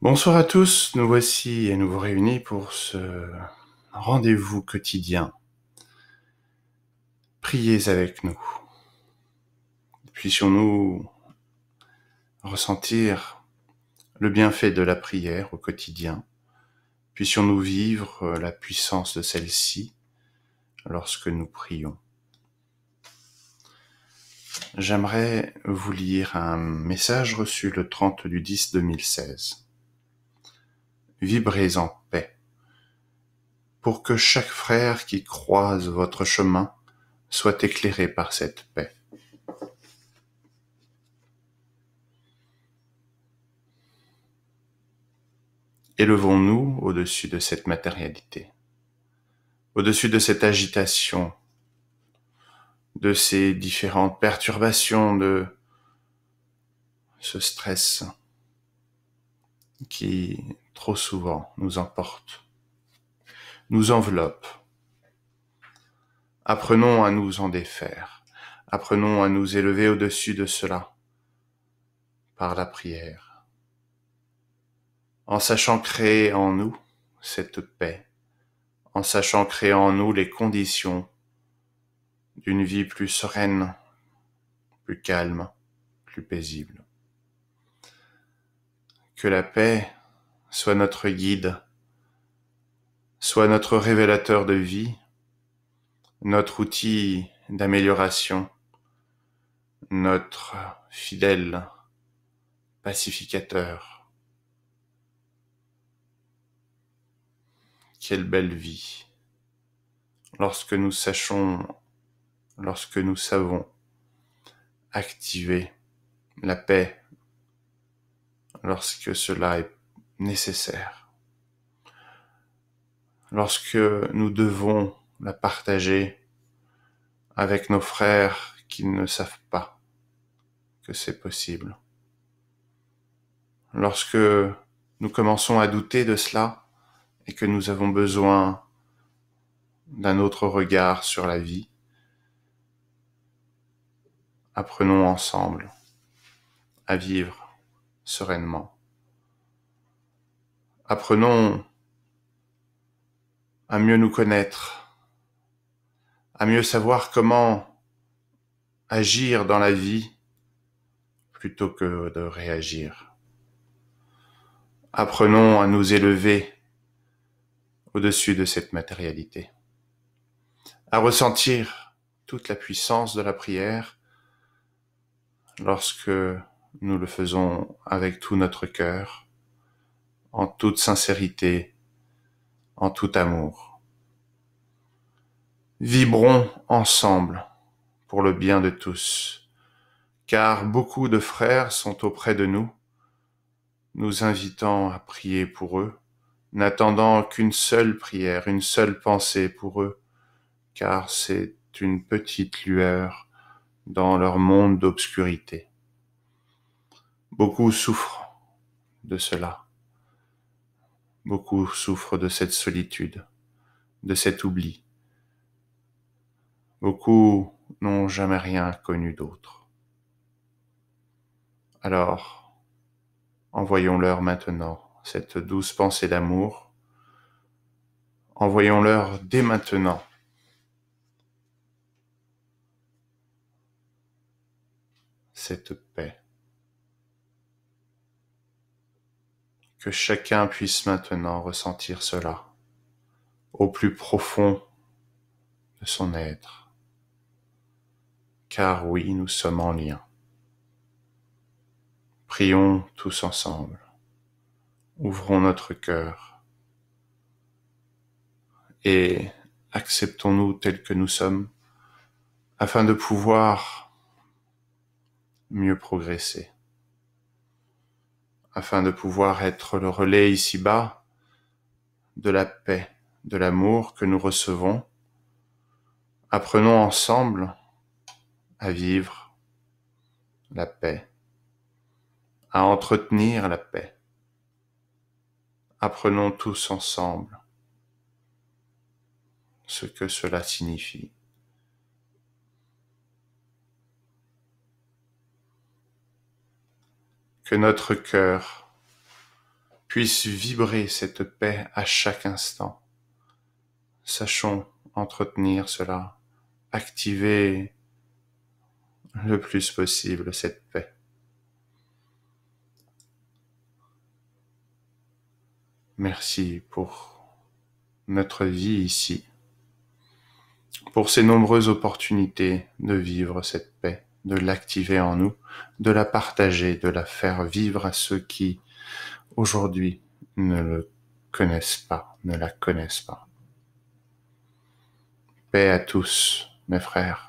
Bonsoir à tous, nous voici et nous vous réunis pour ce rendez-vous quotidien. Priez avec nous. Puissions-nous ressentir le bienfait de la prière au quotidien. Puissions-nous vivre la puissance de celle-ci lorsque nous prions. J'aimerais vous lire un message reçu le 30 du 10 2016 vibrez en paix, pour que chaque frère qui croise votre chemin soit éclairé par cette paix. Élevons-nous au-dessus de cette matérialité, au-dessus de cette agitation, de ces différentes perturbations, de ce stress qui trop souvent, nous emporte, nous enveloppe. Apprenons à nous en défaire, apprenons à nous élever au-dessus de cela par la prière, en sachant créer en nous cette paix, en sachant créer en nous les conditions d'une vie plus sereine, plus calme, plus paisible. Que la paix soit notre guide, soit notre révélateur de vie, notre outil d'amélioration, notre fidèle pacificateur. Quelle belle vie lorsque nous sachons, lorsque nous savons activer la paix, lorsque cela est nécessaire. Lorsque nous devons la partager avec nos frères qui ne savent pas que c'est possible. Lorsque nous commençons à douter de cela et que nous avons besoin d'un autre regard sur la vie, apprenons ensemble à vivre sereinement. Apprenons à mieux nous connaître, à mieux savoir comment agir dans la vie plutôt que de réagir. Apprenons à nous élever au-dessus de cette matérialité, à ressentir toute la puissance de la prière lorsque nous le faisons avec tout notre cœur, en toute sincérité, en tout amour. Vibrons ensemble pour le bien de tous, car beaucoup de frères sont auprès de nous, nous invitant à prier pour eux, n'attendant qu'une seule prière, une seule pensée pour eux, car c'est une petite lueur dans leur monde d'obscurité. Beaucoup souffrent de cela. Beaucoup souffrent de cette solitude, de cet oubli. Beaucoup n'ont jamais rien connu d'autre. Alors, envoyons-leur maintenant cette douce pensée d'amour. Envoyons-leur dès maintenant cette paix. que chacun puisse maintenant ressentir cela au plus profond de son être. Car oui, nous sommes en lien. Prions tous ensemble. Ouvrons notre cœur. Et acceptons-nous tels que nous sommes afin de pouvoir mieux progresser afin de pouvoir être le relais ici-bas de la paix, de l'amour que nous recevons. Apprenons ensemble à vivre la paix, à entretenir la paix. Apprenons tous ensemble ce que cela signifie. que notre cœur puisse vibrer cette paix à chaque instant. Sachons entretenir cela, activer le plus possible cette paix. Merci pour notre vie ici, pour ces nombreuses opportunités de vivre cette paix de l'activer en nous, de la partager, de la faire vivre à ceux qui aujourd'hui ne le connaissent pas, ne la connaissent pas. Paix à tous, mes frères.